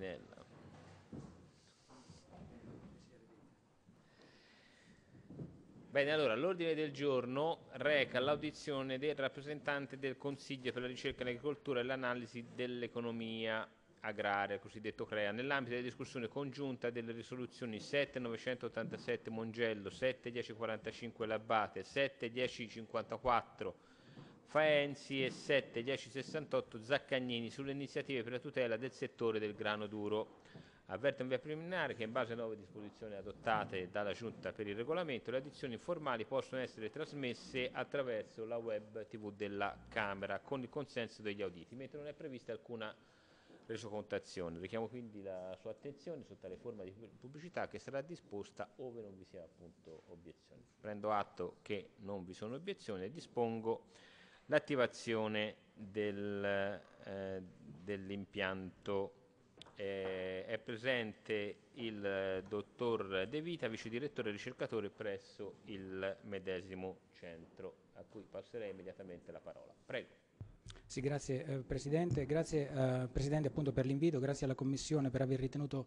Spinella. Bene, allora l'ordine del giorno reca l'audizione del rappresentante del Consiglio per la ricerca in agricoltura e l'analisi dell'economia agraria, cosiddetto CREA, nell'ambito della discussione congiunta delle risoluzioni 7987 Mongello, 71045 Labbate, 7154 Faenzi e 71068 Zaccagnini sulle iniziative per la tutela del settore del grano duro. Avverto in via preliminare che in base a nuove disposizioni adottate dalla Giunta per il regolamento le addizioni formali possono essere trasmesse attraverso la web tv della Camera con il consenso degli auditi, mentre non è prevista alcuna resocontazione. Richiamo quindi la sua attenzione su tale forma di pubblicità che sarà disposta ove non vi sia appunto obiezione. Prendo atto che non vi sono obiezioni e dispongo l'attivazione del, eh, dell'impianto. Eh, è presente il dottor De Vita, vice direttore e ricercatore presso il medesimo centro, a cui passerei immediatamente la parola. Prego. Sì, grazie eh, Presidente, grazie eh, Presidente appunto per l'invito, grazie alla Commissione per aver ritenuto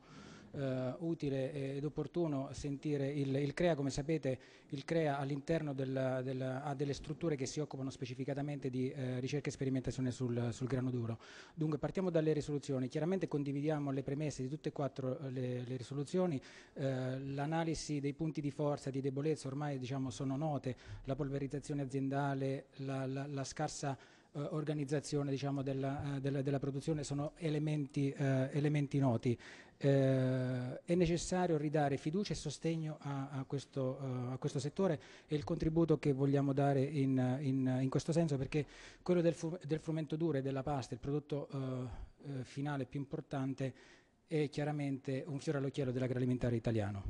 eh, utile ed opportuno sentire il, il, CREA, come sapete il CREA all'interno ha delle strutture che si occupano specificatamente di eh, ricerca e sperimentazione sul, sul, grano duro. Dunque partiamo dalle risoluzioni, chiaramente condividiamo le premesse di tutte e quattro eh, le, le risoluzioni, eh, l'analisi dei punti di forza, e di debolezza ormai diciamo, sono note, la polverizzazione aziendale, la, la, la scarsa eh, organizzazione diciamo, della, eh, della, della, produzione sono elementi, eh, elementi noti. Eh, è necessario ridare fiducia e sostegno a, a, questo, uh, a, questo, settore e il contributo che vogliamo dare in, in, in questo senso perché quello del, fu- del, frumento duro e della pasta, il prodotto uh, uh, finale più importante, è chiaramente un fiore all'occhiello dell'agroalimentare italiano.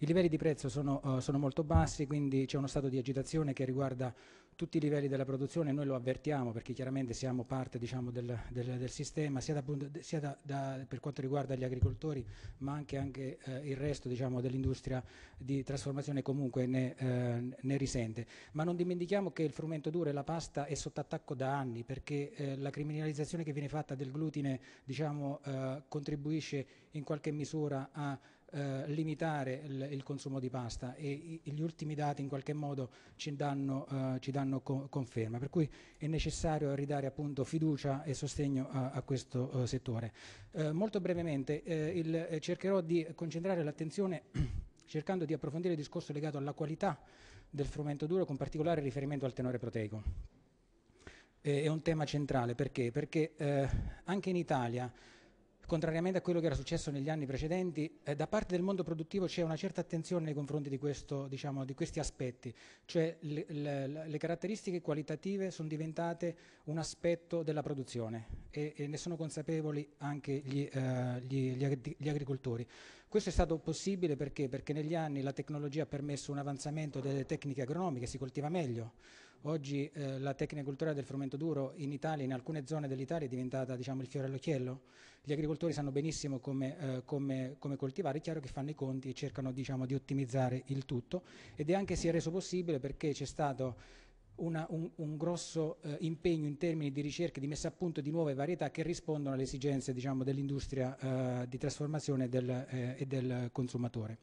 I livelli di prezzo sono, sono molto bassi, quindi c'è uno stato di agitazione che riguarda tutti i livelli della produzione, noi lo avvertiamo perché chiaramente siamo parte diciamo, del, del, del, sistema, sia, da, sia da, da, per quanto riguarda gli agricoltori, ma anche, anche eh, il resto diciamo, dell'industria di trasformazione comunque ne, eh, ne, risente. Ma non dimentichiamo che il frumento duro e la pasta è sotto attacco da anni perché eh, la criminalizzazione che viene fatta del glutine diciamo, eh, contribuisce in qualche misura a eh, limitare il, il, consumo di pasta e i, gli ultimi dati in qualche modo ci danno, eh, ci danno co conferma, per cui è necessario ridare appunto fiducia e sostegno a, a questo eh, settore. Eh, molto brevemente eh, il, eh, cercherò di concentrare l'attenzione cercando di approfondire il discorso legato alla qualità del frumento duro con particolare riferimento al tenore proteico. è un tema centrale perché? Perché anche in Italia contrariamente a quello che era successo negli anni precedenti, eh, da parte del mondo produttivo c'è una certa attenzione nei confronti di, questo, diciamo, di questi aspetti, cioè le, le, le, caratteristiche qualitative sono diventate un aspetto della produzione e, e ne sono consapevoli anche gli, eh, gli, gli, gli, agricoltori. Questo è stato possibile perché? perché negli anni la tecnologia ha permesso un avanzamento delle tecniche agronomiche, si coltiva meglio Oggi eh, la tecnica culturale del frumento duro in Italia, in alcune zone dell'Italia, è diventata diciamo, il fiore all'occhiello. Gli agricoltori sanno benissimo come, eh, come, come, coltivare, è chiaro che fanno i conti e cercano diciamo, di ottimizzare il tutto ed è anche si è reso possibile perché c'è stato una, un, un, grosso eh, impegno in termini di ricerca di messa a punto di nuove varietà che rispondono alle esigenze diciamo, dell'industria eh, di trasformazione del, eh, e del consumatore.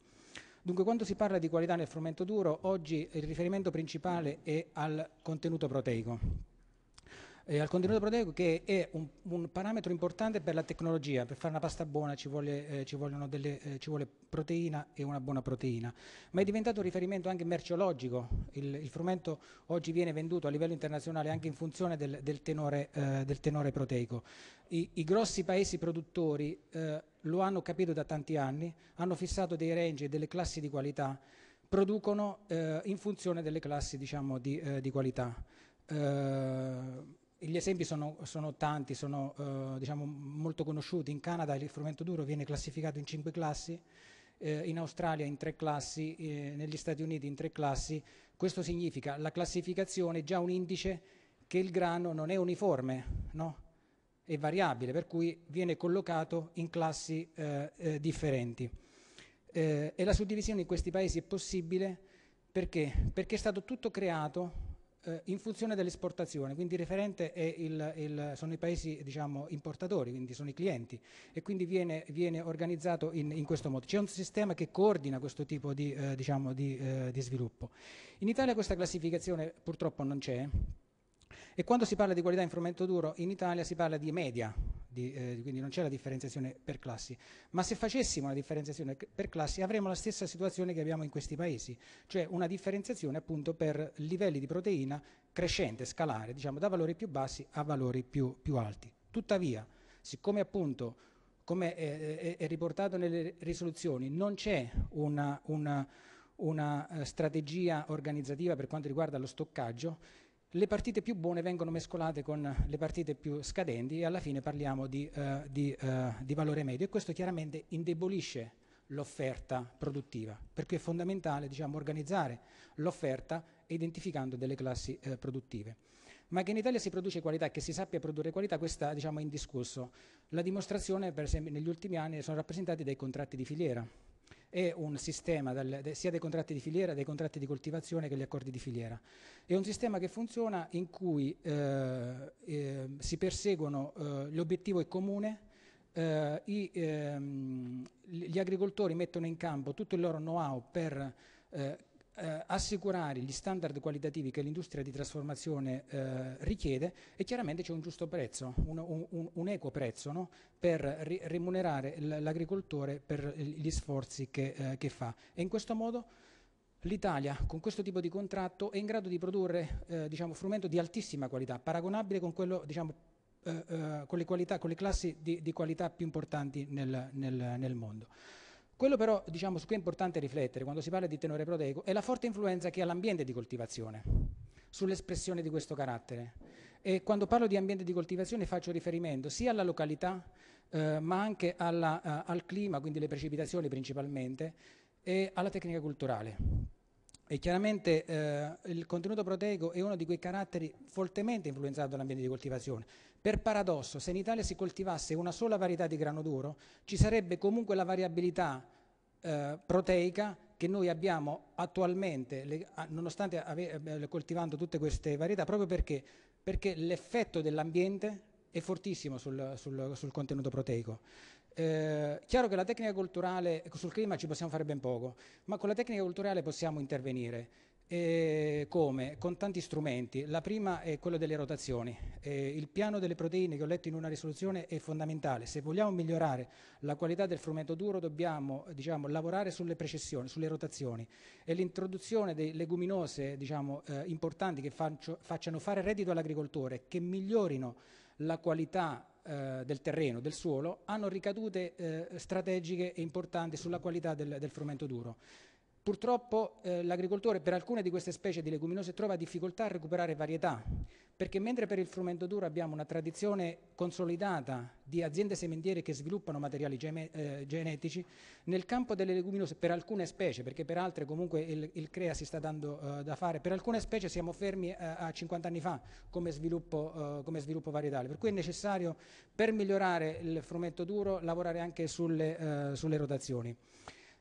Dunque quando si parla di qualità nel frumento duro, oggi il riferimento principale è al contenuto proteico. Eh, al contenuto proteico che è un, un, parametro importante per la tecnologia, per fare una pasta buona ci vuole, eh, ci delle, eh, ci vuole proteina e una buona proteina, ma è diventato un riferimento anche merceologico, il, il frumento oggi viene venduto a livello internazionale anche in funzione del, del, tenore, eh, del tenore, proteico i, i grossi paesi produttori eh, lo hanno capito da tanti anni, hanno fissato dei range e delle classi di qualità, producono eh, in funzione delle classi diciamo, di, eh, di, qualità. Eh, gli esempi sono, sono tanti, sono eh, diciamo, molto conosciuti. In Canada il frumento duro viene classificato in cinque classi, eh, in Australia in tre classi, negli Stati Uniti in tre classi. Questo significa che la classificazione, è già un indice che il grano non è uniforme. No? è variabile, per cui viene collocato in classi eh, eh, differenti. Eh, e la suddivisione in questi paesi è possibile perché? Perché è stato tutto creato eh, in funzione dell'esportazione, quindi il referente il, il, sono i paesi diciamo, importatori, quindi sono i clienti e quindi viene, viene organizzato in, in, questo modo. C'è un sistema che coordina questo tipo di, eh, diciamo, di, eh, di sviluppo. In Italia questa classificazione purtroppo non c'è. E quando si parla di qualità in frumento duro in Italia si parla di media, di, eh, quindi non c'è la differenziazione per classi. Ma se facessimo una differenziazione per classi avremmo la stessa situazione che abbiamo in questi paesi, cioè una differenziazione appunto per livelli di proteina crescente, scalare, diciamo da valori più bassi a valori più, più alti. Tuttavia, siccome appunto come è, è, riportato nelle risoluzioni, non c'è una, una, una eh, strategia organizzativa per quanto riguarda lo stoccaggio, le partite più buone vengono mescolate con le partite più scadenti e alla fine parliamo di, eh, di, eh, di valore medio e questo chiaramente indebolisce l'offerta produttiva, per cui è fondamentale diciamo, organizzare l'offerta identificando delle classi eh, produttive. Ma che in Italia si produce qualità, che si sappia produrre qualità, questa diciamo, è indiscusso. La dimostrazione, per esempio, negli ultimi anni sono rappresentati dai contratti di filiera è un sistema del, de, sia dei contratti di filiera, dei contratti di coltivazione che gli accordi di filiera. È un sistema che funziona in cui eh, eh, si perseguono, eh, l'obiettivo è comune, eh, i, ehm, gli agricoltori mettono in campo tutto il loro know-how per eh, eh, assicurare gli standard qualitativi che l'industria di trasformazione eh, richiede e chiaramente c'è un giusto prezzo, un, un, un equo prezzo no? per ri- remunerare l'agricoltore per gli sforzi che, eh, che, fa. E in questo modo l'Italia con questo tipo di contratto è in grado di produrre eh, diciamo, frumento di altissima qualità, paragonabile con quello diciamo, eh, eh, con, le qualità, con le classi di, di, qualità più importanti nel, nel, nel mondo. Quello però, diciamo, su cui è importante riflettere quando si parla di tenore proteico è la forte influenza che ha l'ambiente di coltivazione sull'espressione di questo carattere. E quando parlo di ambiente di coltivazione faccio riferimento sia alla località eh, ma anche alla, eh, al clima, quindi le precipitazioni principalmente, e alla tecnica culturale. E chiaramente eh, il contenuto proteico è uno di quei caratteri fortemente influenzato dall'ambiente di coltivazione. Per paradosso, se in Italia si coltivasse una sola varietà di grano duro, ci sarebbe comunque la variabilità eh, proteica che noi abbiamo attualmente, le, nonostante ave, eh, coltivando tutte queste varietà, proprio perché, perché l'effetto dell'ambiente è fortissimo sul, sul, sul contenuto proteico. Eh, chiaro che la tecnica culturale sul clima ci possiamo fare ben poco, ma con la tecnica culturale possiamo intervenire. E eh, come? Con tanti strumenti. La prima è quella delle rotazioni. Eh, il piano delle proteine che ho letto in una risoluzione è fondamentale. Se vogliamo migliorare la qualità del frumento duro dobbiamo diciamo, lavorare sulle precessioni, sulle rotazioni e l'introduzione di leguminose diciamo, eh, importanti che faccio, facciano fare reddito all'agricoltore, che migliorino la qualità eh, del terreno, del suolo, hanno ricadute eh, strategiche e importanti sulla qualità del, del frumento duro. Purtroppo eh, l'agricoltore per alcune di queste specie di leguminose trova difficoltà a recuperare varietà, perché mentre per il frumento duro abbiamo una tradizione consolidata di aziende sementiere che sviluppano materiali geme, eh, genetici, nel campo delle leguminose per alcune specie, perché per altre comunque il, il CREA si sta dando eh, da fare, per alcune specie siamo fermi eh, a 50 anni fa come sviluppo, eh, come sviluppo, varietale, per cui è necessario per migliorare il frumento duro lavorare anche sulle, eh, sulle rotazioni.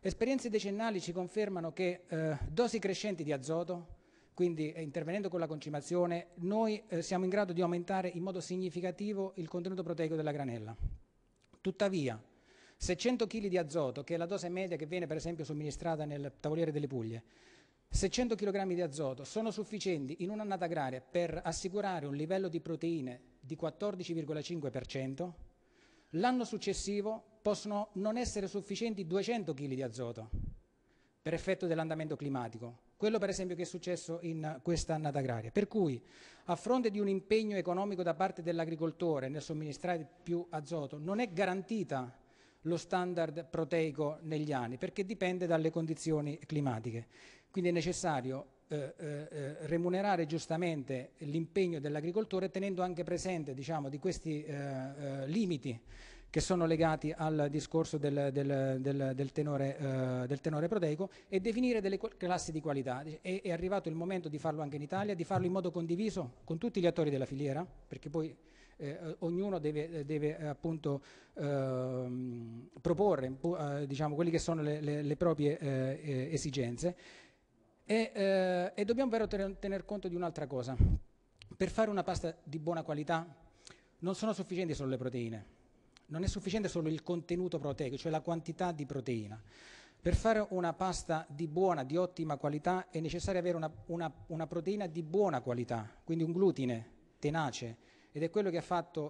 Esperienze decennali ci confermano che eh, dosi crescenti di azoto, quindi eh, intervenendo con la concimazione, noi eh, siamo in grado di aumentare in modo significativo il contenuto proteico della granella. Tuttavia, se 100 kg di azoto, che è la dose media che viene per esempio somministrata nel tavoliere delle Puglie, se 100 kg di azoto sono sufficienti in un'annata agraria per assicurare un livello di proteine di 14,5%, l'anno successivo possono non essere sufficienti 200 kg di azoto per effetto dell'andamento climatico. Quello per esempio che è successo in questa annata agraria. Per cui a fronte di un impegno economico da parte dell'agricoltore nel somministrare più azoto non è garantita lo standard proteico negli anni perché dipende dalle condizioni climatiche. Quindi è necessario eh, eh, eh remunerare giustamente l'impegno dell'agricoltore tenendo anche presente diciamo, di questi eh, eh limiti che sono legati al discorso del, del, del, del tenore, eh, tenore, proteico e definire delle classi di qualità. E, è arrivato il momento di farlo anche in Italia, di farlo in modo condiviso con tutti gli attori della filiera, perché poi eh, ognuno deve, deve eh, appunto eh, proporre eh, diciamo, quelle che sono le, le, le proprie eh, eh, esigenze e, e, dobbiamo però tener, tener conto di un'altra cosa per fare una pasta di buona qualità non sono sufficienti solo le proteine non è sufficiente solo il contenuto proteico, cioè la quantità di proteina. Per fare una pasta di buona, di ottima qualità è necessario avere una, una, una proteina di buona qualità, quindi un glutine tenace, ed è quello che,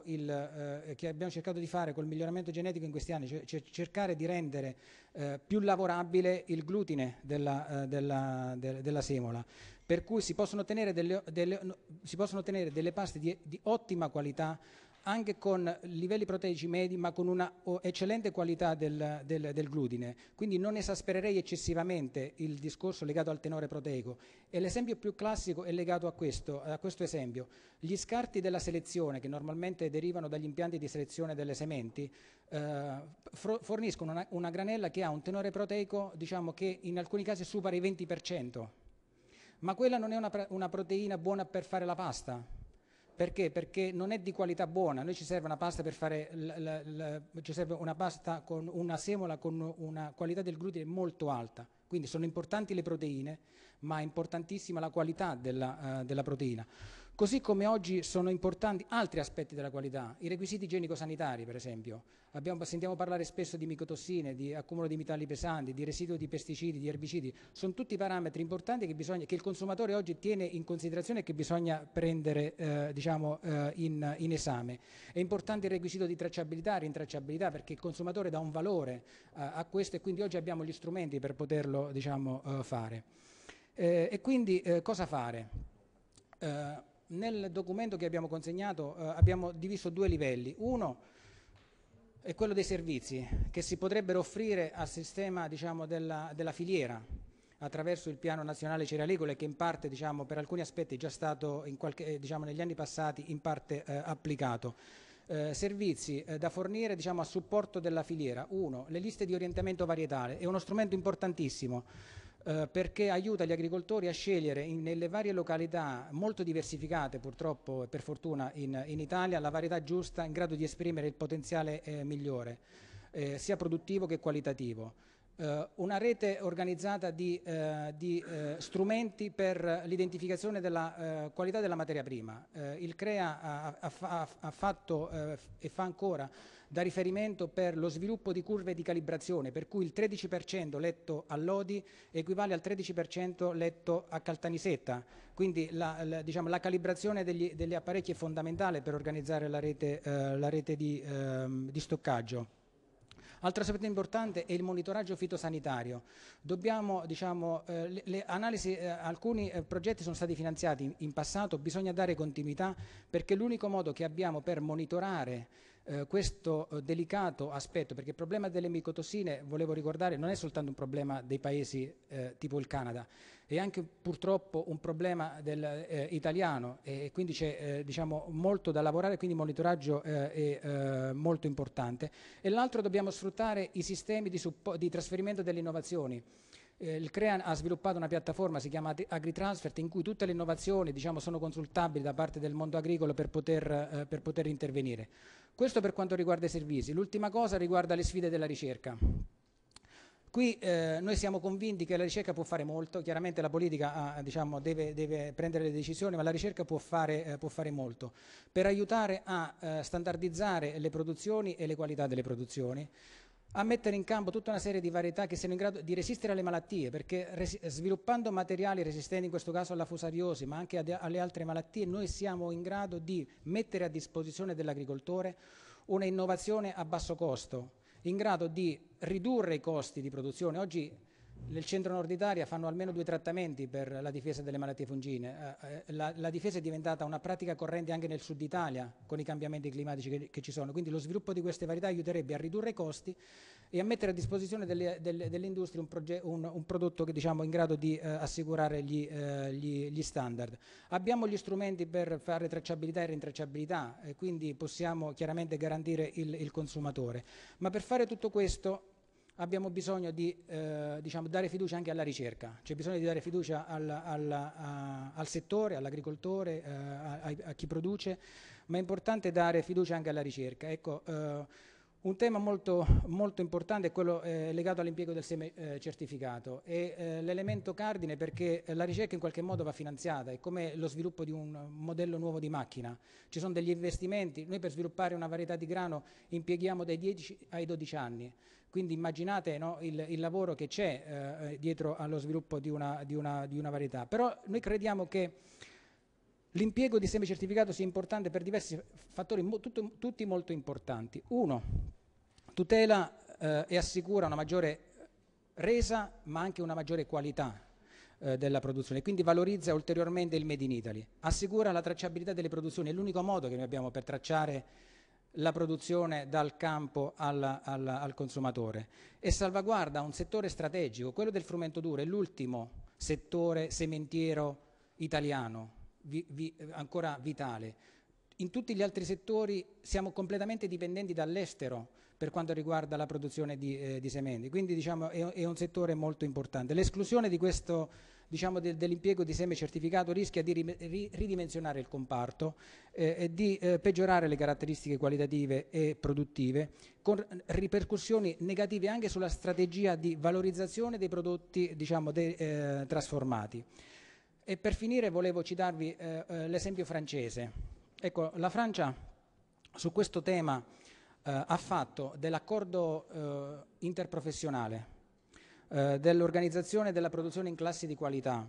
il, eh, che, abbiamo cercato di fare col miglioramento genetico in questi anni, cioè, cioè cercare di rendere eh, più lavorabile il glutine della, eh, della, de, della, semola, per cui si possono ottenere delle, delle, si delle paste di, di ottima qualità anche con livelli proteici medi ma con una oh, eccellente qualità del, del, del glutine. Quindi non esaspererei eccessivamente il discorso legato al tenore proteico. E l'esempio più classico è legato a questo, a questo esempio. Gli scarti della selezione, che normalmente derivano dagli impianti di selezione delle sementi, eh, forniscono una, una, granella che ha un tenore proteico diciamo, che in alcuni casi supera i 20%. Ma quella non è una, una proteina buona per fare la pasta perché? Perché non è di qualità buona. noi ci serve una pasta per fare l, l, l, ci serve una pasta con una semola con una qualità del glutine molto alta. Quindi sono importanti le proteine, ma è importantissima la qualità della, uh, della proteina. Così come oggi sono importanti altri aspetti della qualità, i requisiti igienico-sanitari per esempio. Abbiamo, sentiamo parlare spesso di micotossine, di accumulo di metalli pesanti, di residui di pesticidi, di erbicidi. Sono tutti parametri importanti che, bisogna, che il consumatore oggi tiene in considerazione e che bisogna prendere eh, diciamo, eh, in, in, esame. È importante il requisito di tracciabilità e rintracciabilità perché il consumatore dà un valore eh, a questo e quindi oggi abbiamo gli strumenti per poterlo diciamo, eh, fare. Eh, e quindi eh, cosa fare? nel documento che abbiamo consegnato eh, abbiamo diviso due livelli. Uno è quello dei servizi che si potrebbero offrire al sistema diciamo, della, della, filiera attraverso il piano nazionale cerealicolo che in parte diciamo, per alcuni aspetti è già stato qualche, eh, diciamo, negli anni passati in parte eh, applicato. Eh, servizi eh, da fornire diciamo, a supporto della filiera. Uno, le liste di orientamento varietale è uno strumento importantissimo eh, perché aiuta gli agricoltori a scegliere in, nelle varie località molto diversificate purtroppo e per fortuna in, in, Italia la varietà giusta in grado di esprimere il potenziale eh, migliore, eh, sia produttivo che qualitativo. Eh, una rete organizzata di, eh, di strumenti per l'identificazione della qualità della materia prima. il CREA ha, ha, ha fatto e fa ancora da riferimento per lo sviluppo di curve di calibrazione, per cui il 13% letto a Lodi equivale al 13% letto a Caltanissetta. Quindi la, la, diciamo, la calibrazione degli, degli, apparecchi è fondamentale per organizzare la rete, eh, la rete di, eh, di stoccaggio. Altro aspetto importante è il monitoraggio fitosanitario. Dobbiamo, diciamo, eh, le, le analisi, eh, alcuni eh, progetti sono stati finanziati in, in passato, bisogna dare continuità perché l'unico modo che abbiamo per monitorare eh, questo eh, delicato aspetto, perché il problema delle micotossine, volevo ricordare, non è soltanto un problema dei paesi eh, tipo il Canada, è anche purtroppo un problema del, eh, italiano e quindi c'è eh, diciamo, molto da lavorare, quindi il monitoraggio è molto importante. E l'altro dobbiamo sfruttare i sistemi di, di trasferimento delle innovazioni. il CREAN ha sviluppato una piattaforma, si chiama AgriTransfer, in cui tutte le innovazioni diciamo, sono consultabili da parte del mondo agricolo per poter, eh, per poter intervenire. Questo per quanto riguarda i servizi. L'ultima cosa riguarda le sfide della ricerca. Qui eh, noi siamo convinti che la ricerca può fare molto, chiaramente la politica ah, diciamo, deve, deve, prendere le decisioni, ma la ricerca può fare, eh, può fare molto per aiutare a eh, standardizzare le produzioni e le qualità delle produzioni, a mettere in campo tutta una serie di varietà che siano in grado di resistere alle malattie, perché resi- sviluppando materiali resistenti in questo caso alla fusariosi, ma anche de- alle altre malattie, noi siamo in grado di mettere a disposizione dell'agricoltore una innovazione a basso costo, in grado di ridurre i costi di produzione. Oggi nel centro nord Italia fanno almeno due trattamenti per la difesa delle malattie fungine. Eh, eh, la, la, difesa è diventata una pratica corrente anche nel sud Italia con i cambiamenti climatici che, che, ci sono, quindi lo sviluppo di queste varietà aiuterebbe a ridurre i costi e a mettere a disposizione delle, delle, dell'industria un, un, un, prodotto che diciamo in grado di eh, assicurare gli, eh, gli, gli, standard. Abbiamo gli strumenti per fare tracciabilità e rintracciabilità, eh, quindi possiamo chiaramente garantire il, il consumatore, ma per fare tutto questo abbiamo bisogno di eh, diciamo, dare fiducia anche alla ricerca, c'è bisogno di dare fiducia al, al, a, al settore, all'agricoltore, eh, a, a, chi produce, ma è importante dare fiducia anche alla ricerca. Ecco, eh, un tema molto, molto, importante è quello eh, legato all'impiego del seme eh, certificato, è eh, l'elemento cardine perché la ricerca in qualche modo va finanziata, è come lo sviluppo di un modello nuovo di macchina, ci sono degli investimenti, noi per sviluppare una varietà di grano impieghiamo dai 10 ai 12 anni, quindi immaginate no, il, il, lavoro che c'è eh, eh, dietro allo sviluppo di una, di, una, di una, varietà. Però noi crediamo che l'impiego di semicertificato sia importante per diversi fattori, mo, tutto, tutti molto importanti. Uno, tutela eh, e assicura una maggiore resa, ma anche una maggiore qualità eh, della produzione, quindi valorizza ulteriormente il Made in Italy, assicura la tracciabilità delle produzioni, è l'unico modo che noi abbiamo per tracciare la produzione dal campo al, al, al, consumatore e salvaguarda un settore strategico, quello del frumento duro, è l'ultimo settore sementiero italiano, vi, vi, ancora vitale. In tutti gli altri settori siamo completamente dipendenti dall'estero per quanto riguarda la produzione di, eh, di sementi, quindi diciamo, è, è, un settore molto importante. L'esclusione di questo diciamo, del, dell'impiego di seme certificato rischia di ri, ri, ridimensionare il comparto eh, e di eh, peggiorare le caratteristiche qualitative e produttive, con ripercussioni negative anche sulla strategia di valorizzazione dei prodotti diciamo, de, eh, trasformati. E per finire volevo citarvi eh, eh, l'esempio francese. Ecco, la Francia su questo tema eh, ha fatto dell'accordo interprofessionale eh, dell'organizzazione della produzione in classi di qualità,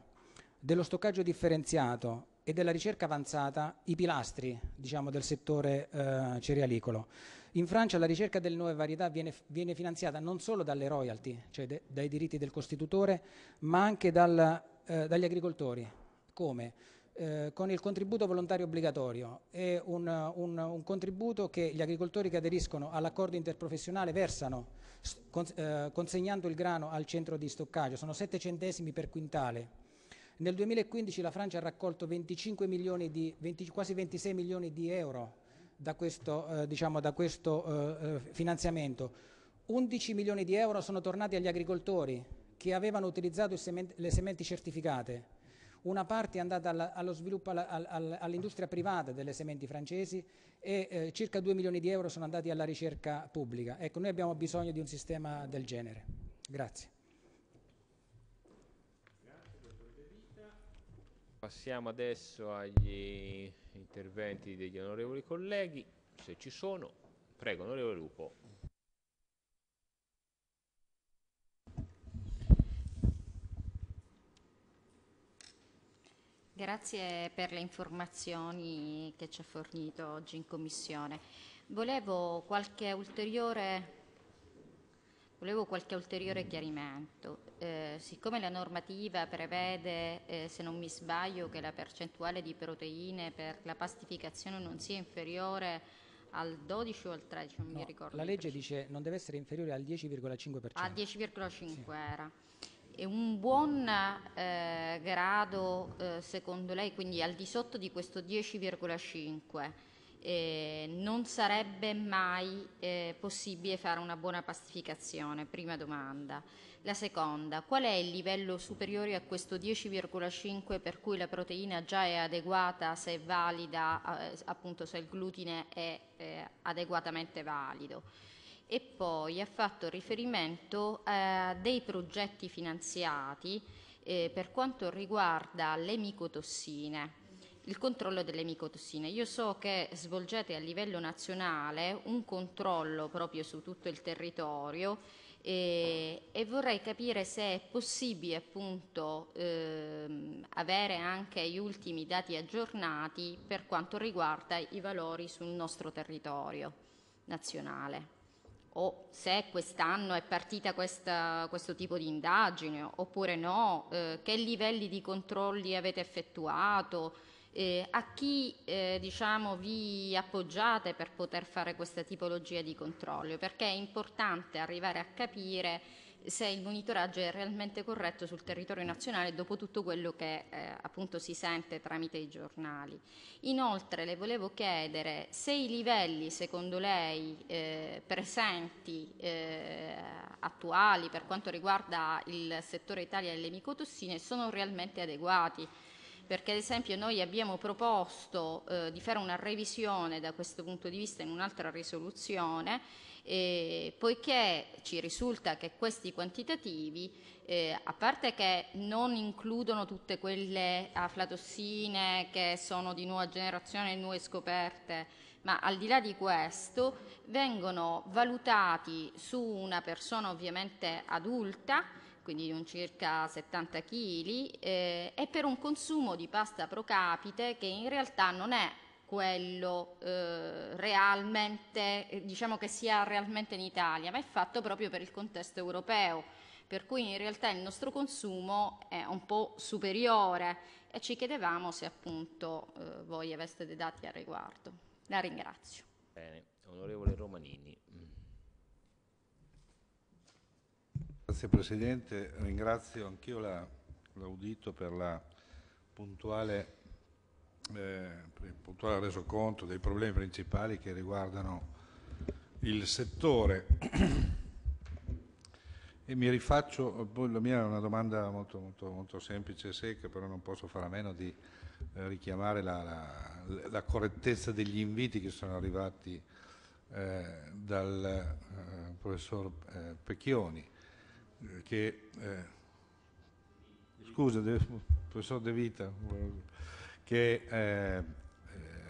dello stoccaggio differenziato e della ricerca avanzata, i pilastri diciamo, del settore eh, cerealicolo. In Francia la ricerca delle nuove varietà viene, viene finanziata non solo dalle royalty, cioè de, dai diritti del costitutore, ma anche dal, eh, dagli agricoltori. Come? Eh, con il contributo volontario obbligatorio. È un, un, un, contributo che gli agricoltori che aderiscono all'accordo interprofessionale versano con, eh, consegnando il grano al centro di stoccaggio, sono 7 centesimi per quintale. Nel 2015 la Francia ha raccolto 25 milioni di, 20, quasi 26 milioni di euro da questo, eh, diciamo, da questo eh, eh, finanziamento. 11 milioni di euro sono tornati agli agricoltori che avevano utilizzato sement le sementi certificate una parte è andata alla, allo sviluppo alla, alla, all'industria privata delle sementi francesi e eh, circa 2 milioni di euro sono andati alla ricerca pubblica. Ecco, noi abbiamo bisogno di un sistema del genere. Grazie. Passiamo adesso agli interventi degli onorevoli colleghi, se ci sono. Prego, onorevole Lupo. Grazie per le informazioni che ci ha fornito oggi in Commissione. Volevo qualche ulteriore, volevo qualche ulteriore chiarimento. Eh, siccome la normativa prevede, eh, se non mi sbaglio, che la percentuale di proteine per la pastificazione non sia inferiore al 12 o al 13, non no, mi ricordo. La legge dice non deve essere inferiore al 10,5%. Al 10,5 sì. era è un buon eh, grado eh, secondo lei, quindi al di sotto di questo 10,5, eh, non sarebbe mai eh, possibile fare una buona pastificazione? Prima domanda. La seconda, qual è il livello superiore a questo 10,5 per cui la proteina già è adeguata se è valida, eh, appunto se il glutine è eh, adeguatamente valido? e poi ha fatto riferimento a eh, dei progetti finanziati eh, per quanto riguarda le micotossine il controllo delle micotossine. Io so che svolgete a livello nazionale un controllo proprio su tutto il territorio e, eh, e vorrei capire se è possibile appunto ehm, avere anche gli ultimi dati aggiornati per quanto riguarda i valori sul nostro territorio nazionale o se quest'anno è partita questa, questo tipo di indagine oppure no, eh, che livelli di controlli avete effettuato, eh, a chi eh, diciamo, vi appoggiate per poter fare questa tipologia di controllo, perché è importante arrivare a capire se il monitoraggio è realmente corretto sul territorio nazionale dopo tutto quello che eh, appunto si sente tramite i giornali. Inoltre le volevo chiedere se i livelli secondo lei eh, presenti, eh, attuali per quanto riguarda il settore Italia delle micotossine sono realmente adeguati perché ad esempio noi abbiamo proposto eh, di fare una revisione da questo punto di vista in un'altra risoluzione, eh, poiché ci risulta che questi quantitativi, eh, a parte che non includono tutte quelle aflatossine che sono di nuova generazione, nuove scoperte, ma al di là di questo vengono valutati su una persona ovviamente adulta, quindi di un circa 70 kg, eh, e per un consumo di pasta pro capite che in realtà non è quello eh, realmente, eh, diciamo che sia realmente in Italia, ma è fatto proprio per il contesto europeo, per cui in realtà il nostro consumo è un po' superiore e ci chiedevamo se appunto eh, voi aveste dei dati al riguardo. La ringrazio. Bene, onorevole Romanini. Grazie Presidente, ringrazio anch'io l'Audito la, per la puntuale, eh, il puntuale resoconto dei problemi principali che riguardano il settore. e mi rifaccio, la mia è una domanda molto, molto, molto semplice e secca, però non posso fare a meno di eh, richiamare la, la, la, correttezza degli inviti che sono arrivati eh, dal eh, professor eh, Pecchioni eh, che, eh, scusa, professor De Vita, che eh, eh,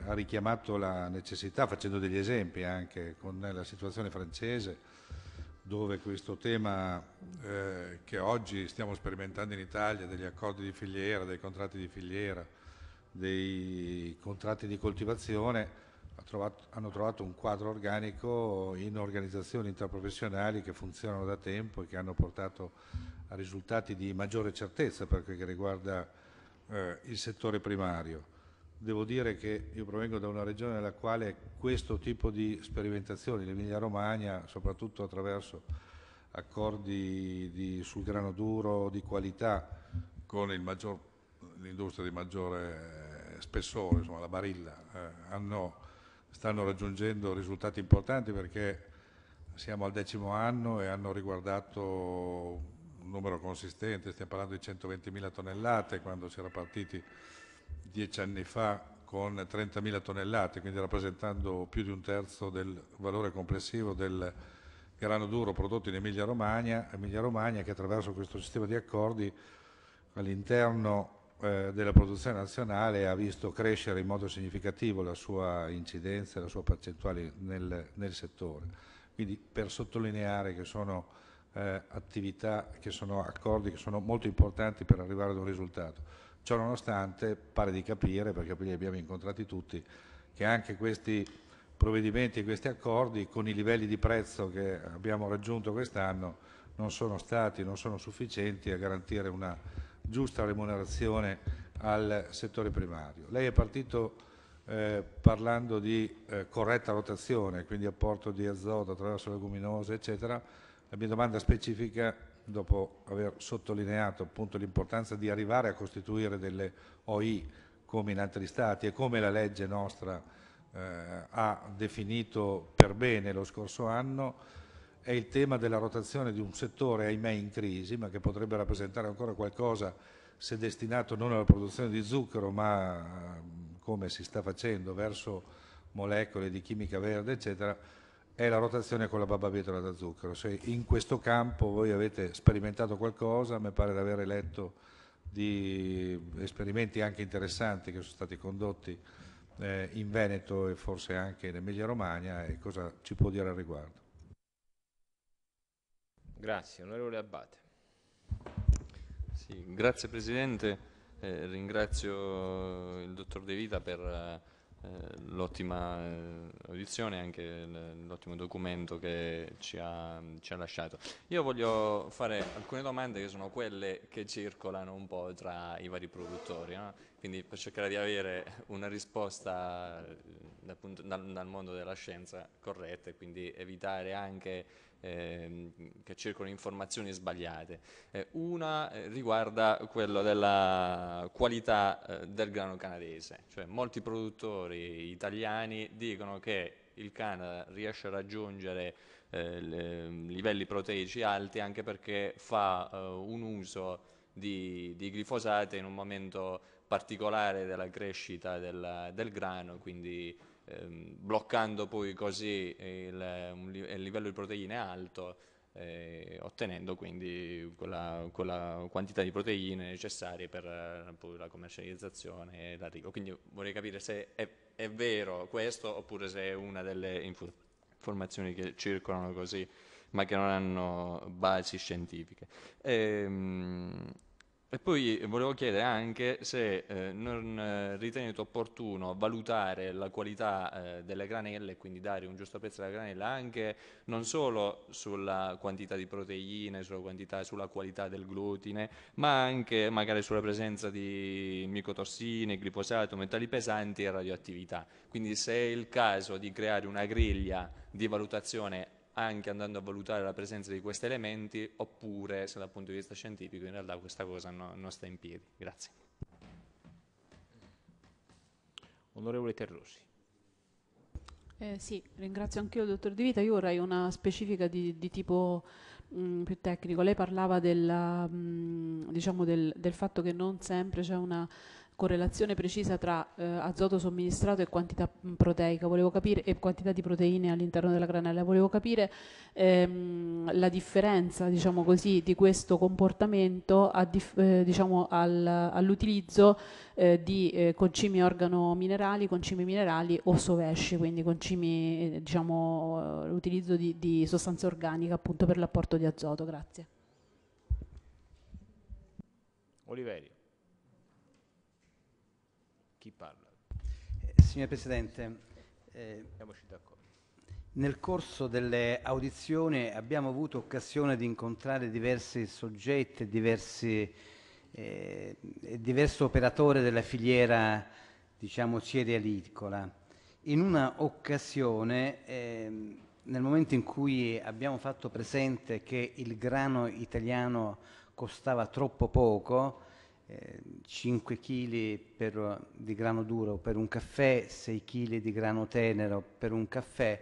ha richiamato la necessità, facendo degli esempi anche con la situazione francese, dove questo tema eh, che oggi stiamo sperimentando in Italia, degli accordi di filiera, dei contratti di filiera, dei contratti di coltivazione, trovato, hanno trovato un quadro organico in organizzazioni interprofessionali che funzionano da tempo e che hanno portato a risultati di maggiore certezza per quel che riguarda eh, il settore primario. Devo dire che io provengo da una regione nella quale questo tipo di sperimentazioni, l'Emilia Romagna, soprattutto attraverso accordi di, sul grano duro di qualità con l'industria di maggiore eh, spessore, insomma, la barilla, eh, hanno stanno raggiungendo risultati importanti perché siamo al decimo anno e hanno riguardato un numero consistente, stiamo parlando di 120.000 tonnellate quando si era partiti dieci anni fa con 30.000 tonnellate, quindi rappresentando più di un terzo del valore complessivo del grano duro prodotto in Emilia-Romagna, Emilia-Romagna che attraverso questo sistema di accordi all'interno eh, della produzione nazionale ha visto crescere in modo significativo la sua incidenza e la sua percentuale nel, nel settore. Quindi per sottolineare che sono eh, attività, che sono accordi che sono molto importanti per arrivare ad un risultato. Ciò nonostante pare di capire, perché poi li abbiamo incontrati tutti, che anche questi provvedimenti e questi accordi con i livelli di prezzo che abbiamo raggiunto quest'anno non sono stati, non sono sufficienti a garantire una giusta remunerazione al settore primario. Lei è partito eh, parlando di eh, corretta rotazione, quindi apporto di azoto attraverso leguminose, eccetera. La mia domanda specifica, dopo aver sottolineato l'importanza di arrivare a costituire delle OI come in altri stati e come la legge nostra eh, ha definito per bene lo scorso anno, è il tema della rotazione di un settore, ahimè, in crisi, ma che potrebbe rappresentare ancora qualcosa se destinato non alla produzione di zucchero, ma come si sta facendo verso molecole di chimica verde, eccetera, è la rotazione con la bababietola da zucchero. Se in questo campo voi avete sperimentato qualcosa, mi pare di aver letto di esperimenti anche interessanti che sono stati condotti eh, in Veneto e forse anche in Emilia Romagna e cosa ci può dire al riguardo? Grazie, onorevole Abbate. Sì, grazie Presidente, eh, ringrazio il Dottor De Vita per eh, l'ottima eh, audizione e anche l'ottimo documento che ci ha, ci ha, lasciato. Io voglio fare alcune domande che sono quelle che circolano un po' tra i vari produttori, no? quindi per cercare di avere una risposta dal, punto, dal, dal, mondo della scienza corrette, quindi evitare anche eh, che circolino informazioni sbagliate. Eh, una eh, riguarda quello della qualità eh, del grano canadese, cioè molti produttori italiani dicono che il Canada riesce a raggiungere eh, livelli proteici alti anche perché fa eh, un uso di, di glifosate in un momento particolare della crescita del, del grano, quindi ehm, bloccando poi così il, un, il, livello di proteine alto, eh, ottenendo quindi quella, quella, quantità di proteine necessarie per eh, la commercializzazione e l'arrivo. Quindi vorrei capire se è, è, vero questo oppure se è una delle informazioni che circolano così ma che non hanno basi scientifiche. Ehm, e poi eh, volevo chiedere anche se eh, non eh, ritenete opportuno valutare la qualità eh, delle granelle e quindi dare un giusto prezzo alla granella anche non solo sulla quantità di proteine, sulla, quantità, sulla qualità del glutine, ma anche magari sulla presenza di micotossine, glifosato, metalli pesanti e radioattività. Quindi se è il caso di creare una griglia di valutazione anche andando a valutare la presenza di questi elementi oppure se dal punto di vista scientifico in realtà questa cosa no, non sta in piedi. Grazie. Onorevole Terrosi. Eh, sì, ringrazio anche io, dottor Di Vita. Io vorrei una specifica di, di tipo mh, mm, più tecnico. Lei parlava della, mh, mm, diciamo del, del, fatto che non sempre c'è una correlazione precisa tra eh, azoto somministrato e quantità mm, proteica volevo capire, e quantità di proteine all'interno della granella. Volevo capire ehm, la differenza diciamo così, di questo comportamento eh, diciamo al, all'utilizzo eh, di eh, concimi organo minerali, concimi minerali o sovesci, quindi concimi, eh, diciamo, l'utilizzo di, di sostanza organica appunto per l'apporto di azoto. Grazie. Oliverio. Chi parla? Eh, signor Presidente, eh, nel corso delle audizioni abbiamo avuto occasione di incontrare diversi soggetti, diversi, eh, diversi operatori della filiera, diciamo, cerealicola. In una occasione, eh, nel momento in cui abbiamo fatto presente che il grano italiano costava troppo poco, 5 kg di grano duro per un caffè, 6 kg di grano tenero per un caffè.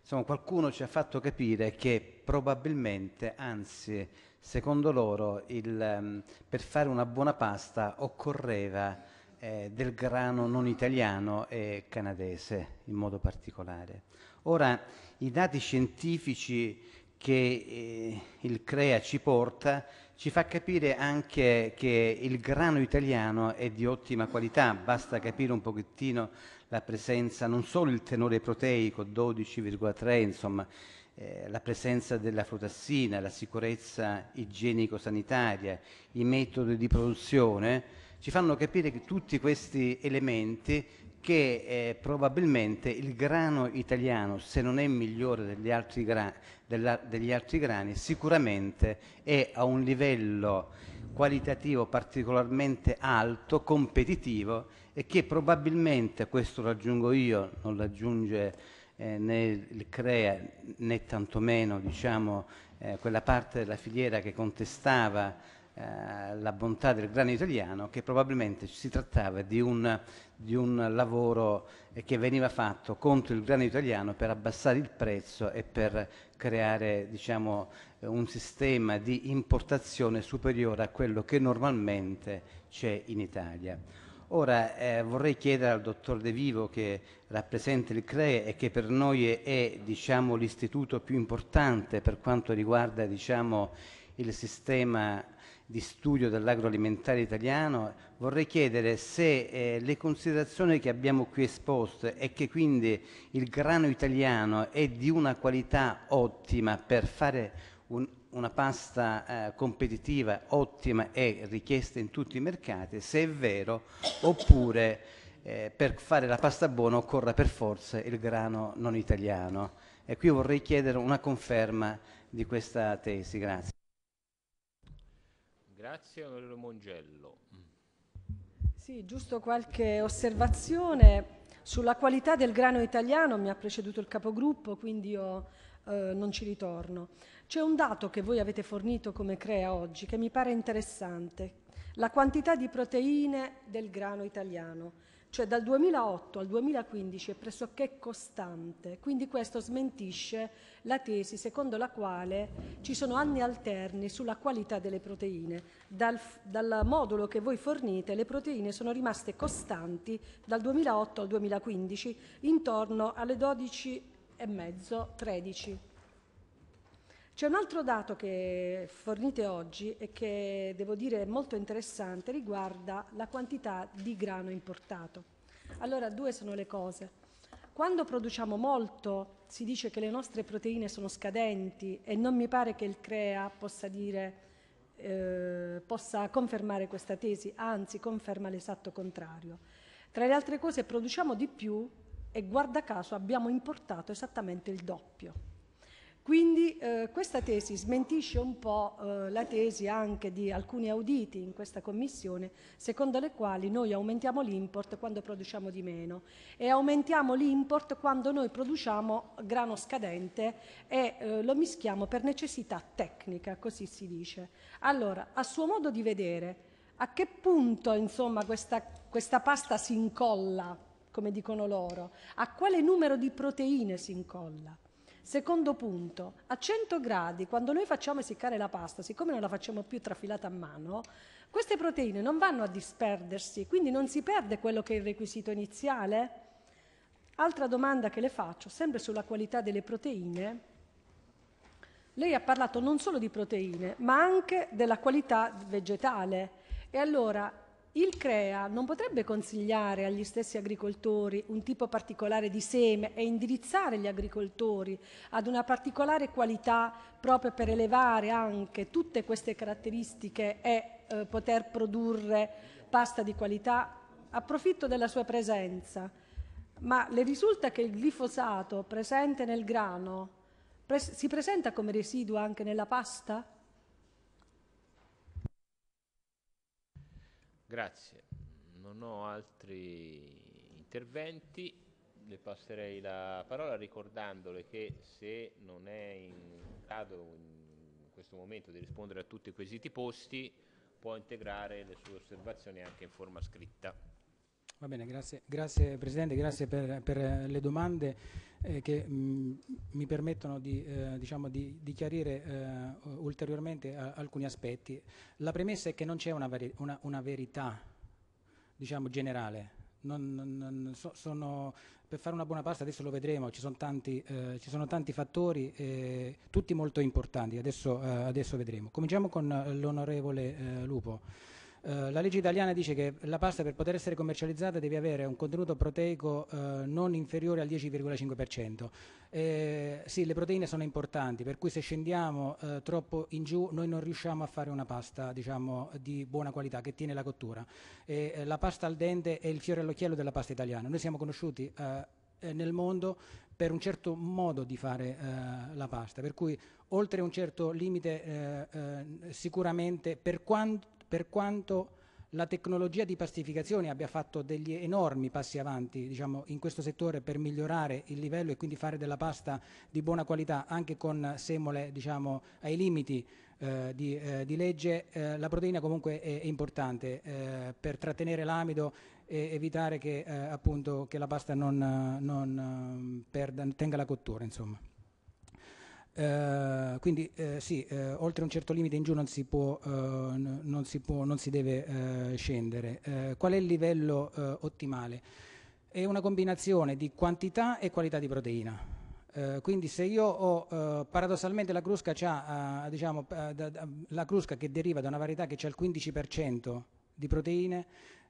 Insomma, qualcuno ci ha fatto capire che probabilmente, anzi, secondo loro, il, ehm, per fare una buona pasta occorreva eh, del grano non italiano e canadese in modo particolare. Ora, i dati scientifici che eh, il CREA ci porta ci fa capire anche che il grano italiano è di ottima qualità, basta capire un pochettino la presenza, non solo il tenore proteico, 12,3, insomma, eh, la presenza della flotassina, la sicurezza igienico-sanitaria, i metodi di produzione, ci fanno capire che tutti questi elementi che eh, probabilmente il grano italiano, se non è migliore degli altri, gra- della- degli altri grani, sicuramente è a un livello qualitativo particolarmente alto, competitivo e che probabilmente, questo lo aggiungo io, non lo aggiunge eh, né il CREA né tantomeno diciamo, eh, quella parte della filiera che contestava eh, la bontà del grano italiano che probabilmente si trattava di un, di un lavoro eh, che veniva fatto contro il grano italiano per abbassare il prezzo e per creare diciamo, un sistema di importazione superiore a quello che normalmente c'è in Italia. Ora eh, vorrei chiedere al dottor De Vivo che rappresenta il CRE e che per noi è, è diciamo, l'istituto più importante per quanto riguarda diciamo, il sistema di studio dell'agroalimentare italiano, vorrei chiedere se eh, le considerazioni che abbiamo qui esposte e che quindi il grano italiano è di una qualità ottima per fare un, una pasta eh, competitiva ottima e richiesta in tutti i mercati, se è vero, oppure eh, per fare la pasta buona occorra per forza il grano non italiano. E qui vorrei chiedere una conferma di questa tesi, grazie. Grazie onorevole Mongello. Sì, giusto qualche osservazione sulla qualità del grano italiano, mi ha preceduto il capogruppo, quindi io eh, non ci ritorno. C'è un dato che voi avete fornito come CREA oggi che mi pare interessante, la quantità di proteine del grano italiano cioè dal 2008 al 2015 è pressoché costante, quindi questo smentisce la tesi secondo la quale ci sono anni alterni sulla qualità delle proteine. Dal, dal modulo che voi fornite le proteine sono rimaste costanti dal 2008 al 2015 intorno alle 12 e mezzo, 13. C'è un altro dato che fornite oggi e che devo dire è molto interessante, riguarda la quantità di grano importato. Allora, due sono le cose. Quando produciamo molto si dice che le nostre proteine sono scadenti e non mi pare che il CREA possa, dire, eh, possa confermare questa tesi, anzi conferma l'esatto contrario. Tra le altre cose produciamo di più e guarda caso abbiamo importato esattamente il doppio. Quindi eh, questa tesi smentisce un po' eh, la tesi anche di alcuni auditi in questa commissione, secondo le quali noi aumentiamo l'import quando produciamo di meno e aumentiamo l'import quando noi produciamo grano scadente e eh, lo mischiamo per necessità tecnica, così si dice. Allora, a suo modo di vedere, a che punto insomma, questa, questa pasta si incolla, come dicono loro? A quale numero di proteine si incolla? Secondo punto, a 100 gradi, quando noi facciamo essiccare la pasta, siccome non la facciamo più trafilata a mano, queste proteine non vanno a disperdersi, quindi non si perde quello che è il requisito iniziale. Altra domanda che le faccio, sempre sulla qualità delle proteine, lei ha parlato non solo di proteine, ma anche della qualità vegetale. E allora il CREA non potrebbe consigliare agli stessi agricoltori un tipo particolare di seme e indirizzare gli agricoltori ad una particolare qualità proprio per elevare anche tutte queste caratteristiche e eh, poter produrre pasta di qualità? Approfitto della sua presenza, ma le risulta che il glifosato presente nel grano pres si presenta come residuo anche nella pasta? Grazie, non ho altri interventi, le passerei la parola ricordandole che se non è in grado in questo momento di rispondere a tutti i quesiti posti può integrare le sue osservazioni anche in forma scritta. Va bene, grazie, grazie Presidente, grazie per, per eh, le domande eh, che mh, mm, mi permettono di, eh, diciamo di, di chiarire eh, ulteriormente a, alcuni aspetti. La premessa è che non c'è una, una, una, verità diciamo, generale. Non, non, so, sono, per fare una buona pasta, adesso lo vedremo, ci sono tanti, eh, ci sono tanti fattori, eh, tutti molto importanti, adesso, adesso vedremo. Cominciamo con l'onorevole Lupo. Eh, la legge italiana dice che la pasta per poter essere commercializzata deve avere un contenuto proteico eh, non inferiore al 10,5%. Eh, sì, le proteine sono importanti, per cui se scendiamo eh, troppo in giù noi non riusciamo a fare una pasta diciamo, di buona qualità che tiene la cottura. E, eh, la pasta al dente è il fiore all'occhiello della pasta italiana. Noi siamo conosciuti nel mondo per un certo modo di fare eh, la pasta, per cui oltre un certo limite eh, eh, sicuramente per quanto per quanto la tecnologia di pastificazione abbia fatto degli enormi passi avanti diciamo, in questo settore per migliorare il livello e quindi fare della pasta di buona qualità anche con semole diciamo, ai limiti eh, di, eh, di, legge, eh, la proteina comunque è, è importante eh, per trattenere l'amido e evitare che, eh, appunto, che la pasta non, non ehm, perda, tenga la cottura. Insomma. Eh, quindi eh, sì, eh, oltre un certo limite in giù non si può, eh, non si, può non si deve eh, scendere. qual è il livello ottimale? È una combinazione di quantità e qualità di proteina. quindi se io ho paradossalmente la crusca, diciamo, da, da, la crusca che deriva da una varietà che c'è il 15% di proteine,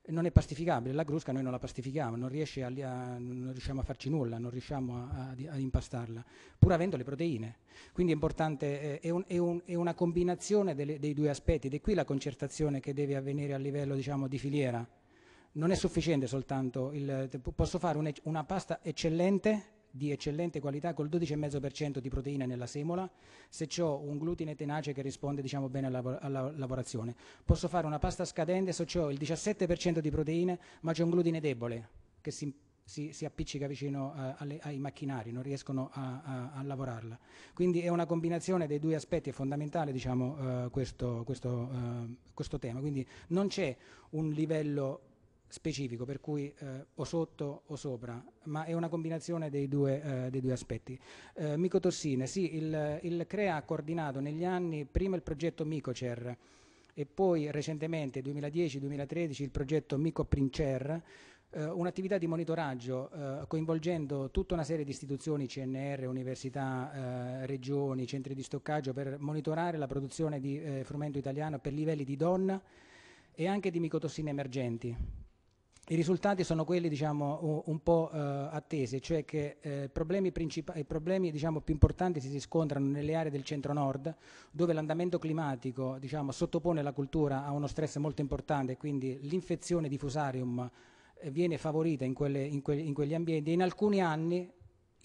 non è pastificabile, la crusca noi non la pastifichiamo, non, a, non riusciamo a farci nulla, non riusciamo ad impastarla, pur avendo le proteine. Quindi è importante, è, un, è, un, è, una combinazione delle, dei due aspetti ed è qui la concertazione che deve avvenire a livello diciamo, di filiera. Non è sufficiente soltanto il, posso fare una pasta eccellente di eccellente qualità col 12,5% di proteine nella semola, se ho un glutine tenace che risponde diciamo, bene alla, alla, lavorazione. Posso fare una pasta scadente se ho il 17% di proteine ma c'è un glutine debole che si, si, si appiccica vicino a, eh, alle, ai macchinari, non riescono a, a, a, lavorarla. Quindi è una combinazione dei due aspetti, è fondamentale diciamo, uh, questo, questo, uh, questo tema. Quindi non c'è un livello specifico, per cui eh, o sotto o sopra, ma è una combinazione dei due, eh, dei due aspetti. Eh, micotossine, sì, il, il, CREA ha coordinato negli anni prima il progetto Micocer e poi recentemente, 2010-2013, il progetto Micoprincer, eh, un'attività di monitoraggio eh, coinvolgendo tutta una serie di istituzioni, CNR, università, eh, regioni, centri di stoccaggio per monitorare la produzione di eh, frumento italiano per livelli di donna e anche di micotossine emergenti. I risultati sono quelli diciamo, un po' eh, attesi, cioè che eh, problemi i problemi diciamo, più importanti si riscontrano nelle aree del centro-nord, dove l'andamento climatico diciamo, sottopone la cultura a uno stress molto importante, quindi l'infezione di fusarium eh, viene favorita in, quelle, in, que in quegli ambienti. In alcuni anni